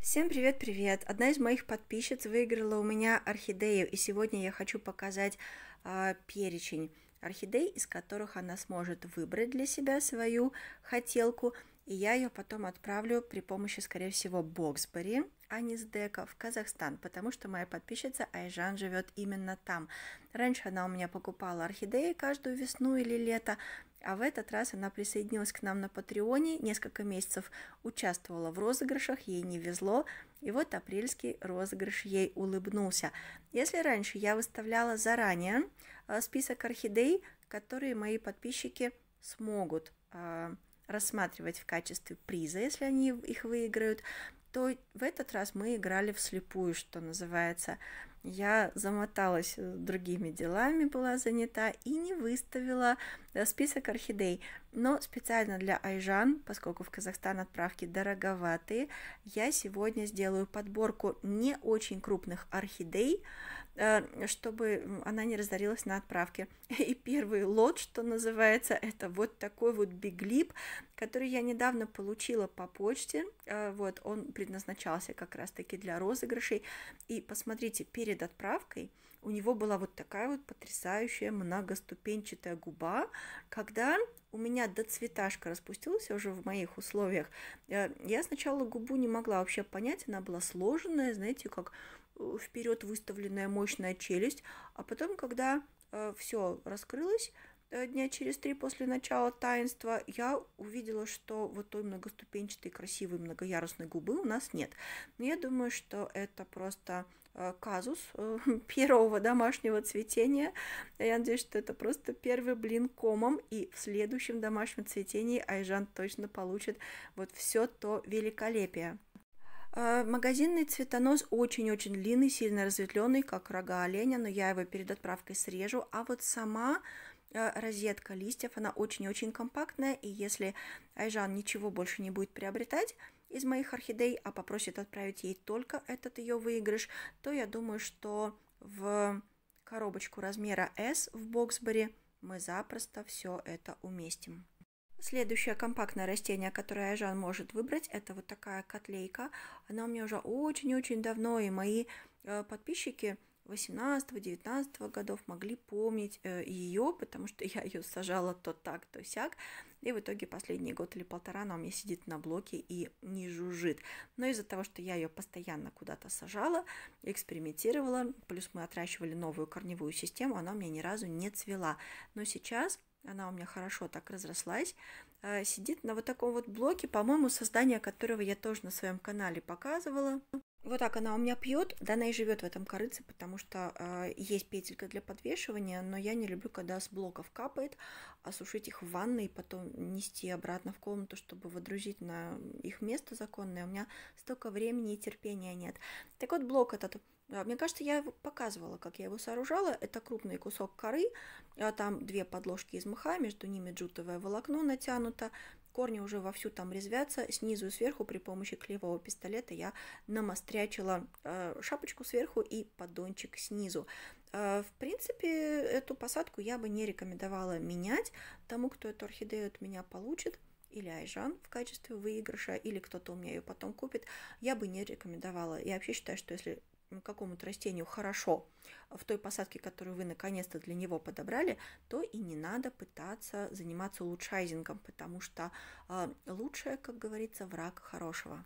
Всем привет-привет! Одна из моих подписчиц выиграла у меня орхидею, и сегодня я хочу показать э, перечень орхидей, из которых она сможет выбрать для себя свою хотелку, и я ее потом отправлю при помощи, скорее всего, Боксбери. Аниздека в Казахстан, потому что моя подписчица Айжан живет именно там. Раньше она у меня покупала орхидеи каждую весну или лето, а в этот раз она присоединилась к нам на Патреоне, несколько месяцев участвовала в розыгрышах, ей не везло, и вот апрельский розыгрыш ей улыбнулся. Если раньше я выставляла заранее э, список орхидей, которые мои подписчики смогут э, рассматривать в качестве приза, если они их выиграют, то в этот раз мы играли вслепую, что называется я замоталась э, другими делами, была занята и не выставила э, список орхидей. Но специально для айжан, поскольку в Казахстан отправки дороговатые, я сегодня сделаю подборку не очень крупных орхидей, э, чтобы она не разорилась на отправке. И первый лот, что называется, это вот такой вот биглип, который я недавно получила по почте. Вот, он предназначался как раз-таки для розыгрышей. И посмотрите, перед перед отправкой у него была вот такая вот потрясающая многоступенчатая губа, когда у меня до цветашка распустился уже в моих условиях. Э, я сначала губу не могла вообще понять, она была сложенная, знаете, как э, вперед выставленная мощная челюсть, а потом, когда э, все раскрылось, дня через три после начала таинства я увидела, что вот той многоступенчатой, красивой, многоярусной губы у нас нет. Но я думаю, что это просто Э, казус э, первого домашнего цветения. Я надеюсь, что это просто первый блин комом, и в следующем домашнем цветении Айжан точно получит вот все то великолепие. Э, магазинный цветонос очень-очень длинный, сильно разветвленный, как рога оленя, но я его перед отправкой срежу. А вот сама Э, розетка листьев, она очень-очень компактная, и если Айжан ничего больше не будет приобретать из моих орхидей, а попросит отправить ей только этот ее выигрыш, то я думаю, что в коробочку размера S в Боксбери мы запросто все это уместим. Следующее компактное растение, которое Айжан может выбрать, это вот такая котлейка. Она у меня уже очень-очень давно, и мои э, подписчики – 18-19 годов могли помнить э, ее, потому что я ее сажала то так, то сяк. И в итоге последний год или полтора она у меня сидит на блоке и не жужжит. Но из-за того, что я ее постоянно куда-то сажала, экспериментировала, плюс мы отращивали новую корневую систему, она у меня ни разу не цвела. Но сейчас она у меня хорошо так разрослась, э, сидит на вот таком вот блоке, по-моему, создание которого я тоже на своем канале показывала. Вот так она у меня пьет, да, она и живет в этом корыце, потому что э, есть петелька для подвешивания, но я не люблю, когда с блоков капает, а сушить их в ванной и потом нести обратно в комнату, чтобы водрузить на их место законное. У меня столько времени и терпения нет. Так вот, блок этот а, мне кажется, я показывала, как я его сооружала. Это крупный кусок коры, а там две подложки из мха, между ними джутовое волокно натянуто, корни уже вовсю там резвятся. Снизу и сверху при помощи клеевого пистолета я намострячила э, шапочку сверху и поддончик снизу. Э, в принципе, эту посадку я бы не рекомендовала менять тому, кто эту орхидею от меня получит или Айжан в качестве выигрыша, или кто-то у меня ее потом купит, я бы не рекомендовала. Я вообще считаю, что если какому-то растению хорошо в той посадке, которую вы наконец-то для него подобрали, то и не надо пытаться заниматься улучшайзингом, потому что а, лучшее, как говорится, враг хорошего.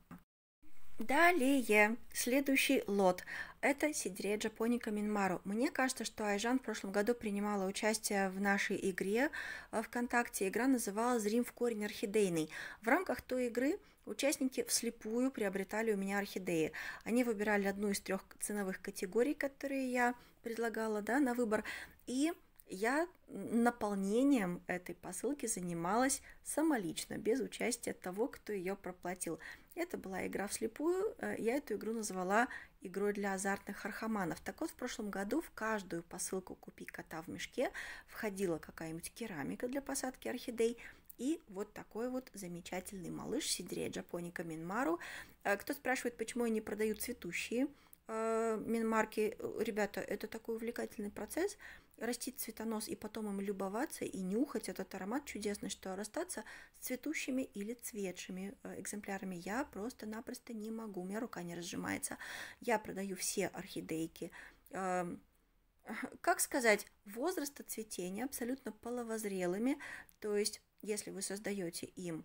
Далее, следующий лот. Это Сидрея Джапоника Минмару. Мне кажется, что Айжан в прошлом году принимала участие в нашей игре э, ВКонтакте. Игра называлась «Рим в корень орхидейный». В рамках той игры участники вслепую приобретали у меня орхидеи. Они выбирали одну из трех ценовых категорий, которые я предлагала да, на выбор, и я наполнением этой посылки занималась самолично, без участия того, кто ее проплатил. Это была игра вслепую, э, я эту игру назвала игрой для азартных архаманов. Так вот, в прошлом году в каждую посылку «Купи кота в мешке» входила какая-нибудь керамика для посадки орхидей, и вот такой вот замечательный малыш Сидрея Джапоника Минмару. Э, кто спрашивает, почему я не продаю цветущие – Э, Минмарки, э, ребята, это такой увлекательный процесс. расти цветонос и потом им любоваться и нюхать этот аромат чудесный, что расстаться с цветущими или цветшими э, экземплярами я просто-напросто не могу, у меня рука не разжимается. Я продаю все орхидейки. Эм, как сказать, возраста цветения абсолютно половозрелыми, то есть если вы создаете им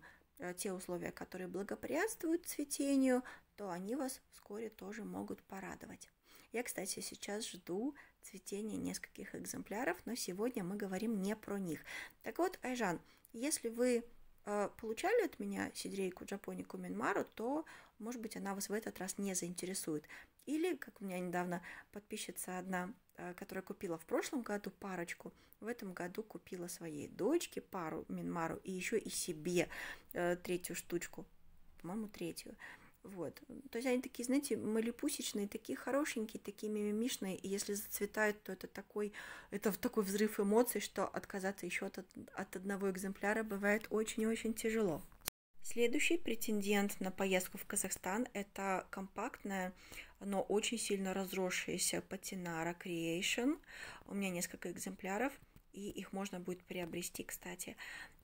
те условия, которые благоприятствуют цветению, то они вас вскоре тоже могут порадовать. Я, кстати, сейчас жду цветения нескольких экземпляров, но сегодня мы говорим не про них. Так вот, Айжан, если вы э, получали от меня сидрейку джапонику Минмару, то, может быть, она вас в этот раз не заинтересует. Или, как у меня недавно подписчица одна, э, которая купила в прошлом году парочку, в этом году купила своей дочке пару Минмару и еще и себе э, третью штучку, по-моему, третью. Вот. То есть они такие, знаете, малепусечные, такие хорошенькие, такие мимимишные. И если зацветают, то это такой, это такой взрыв эмоций, что отказаться еще от, от одного экземпляра бывает очень-очень тяжело. Следующий претендент на поездку в Казахстан – это компактная, но очень сильно разросшаяся патинара Creation. У меня несколько экземпляров, и их можно будет приобрести, кстати.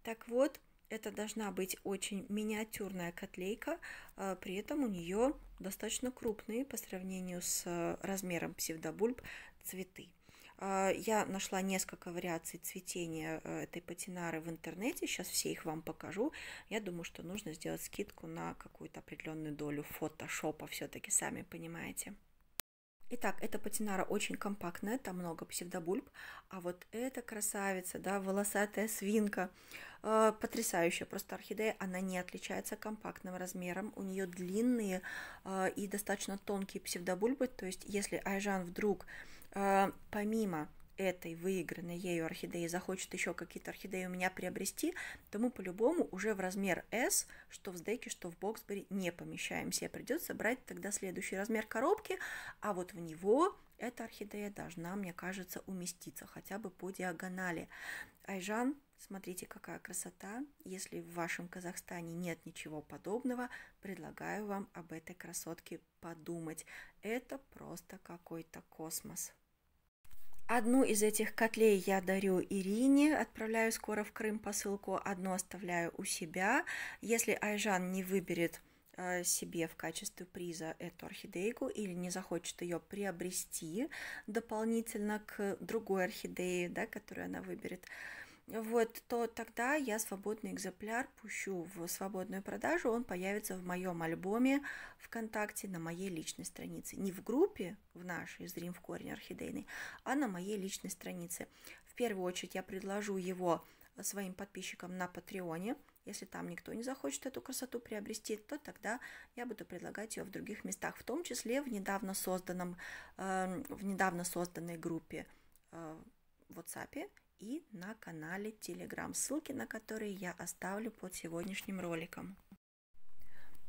Так вот, это должна быть очень миниатюрная котлейка, а, при этом у нее достаточно крупные по сравнению с а, размером псевдобульб цветы. А, я нашла несколько вариаций цветения этой патинары в интернете, сейчас все их вам покажу. Я думаю, что нужно сделать скидку на какую-то определенную долю фотошопа, все-таки сами понимаете. Итак, эта патинара очень компактная, там много псевдобульб, а вот эта красавица, да, волосатая свинка, Э, потрясающая просто орхидея, она не отличается компактным размером, у нее длинные э, и достаточно тонкие псевдобульбы, то есть если Айжан вдруг э, помимо этой выигранной ею орхидеи захочет еще какие-то орхидеи у меня приобрести, то мы по-любому уже в размер S, что в сдеке, что в боксбери, не помещаемся. Придется брать тогда следующий размер коробки, а вот в него эта орхидея должна, мне кажется, уместиться хотя бы по диагонали. Айжан Смотрите, какая красота. Если в вашем Казахстане нет ничего подобного, предлагаю вам об этой красотке подумать. Это просто какой-то космос. Одну из этих котлей я дарю Ирине, отправляю скоро в Крым посылку, одну оставляю у себя. Если Айжан не выберет э, себе в качестве приза эту орхидейку или не захочет ее приобрести дополнительно к другой орхидее, да, которую она выберет, вот, то тогда я свободный экземпляр пущу в свободную продажу, он появится в моем альбоме ВКонтакте на моей личной странице. Не в группе в нашей «Зрим в корне орхидейной», а на моей личной странице. В первую очередь я предложу его своим подписчикам на Патреоне. Если там никто не захочет эту красоту приобрести, то тогда я буду предлагать ее в других местах, в том числе в недавно созданном, эм, в недавно созданной группе э, в WhatsApp и на канале Telegram, ссылки на которые я оставлю под сегодняшним роликом.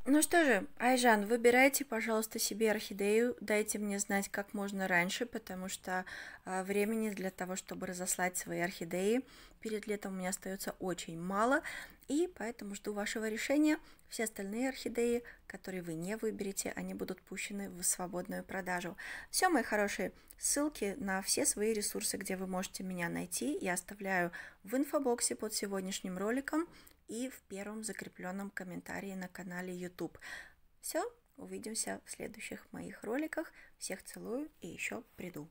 Ну что же, Айжан, выбирайте, пожалуйста, себе орхидею, дайте мне знать как можно раньше, потому что а, времени для того, чтобы разослать свои орхидеи перед летом у меня остается очень мало, и поэтому жду вашего решения. Все остальные орхидеи, которые вы не выберете, они будут пущены в свободную продажу. Все, мои хорошие, ссылки на все свои ресурсы, где вы можете меня найти, я оставляю в инфобоксе под сегодняшним роликом и в первом закрепленном комментарии на канале YouTube. Все, увидимся в следующих моих роликах. Всех целую и еще приду.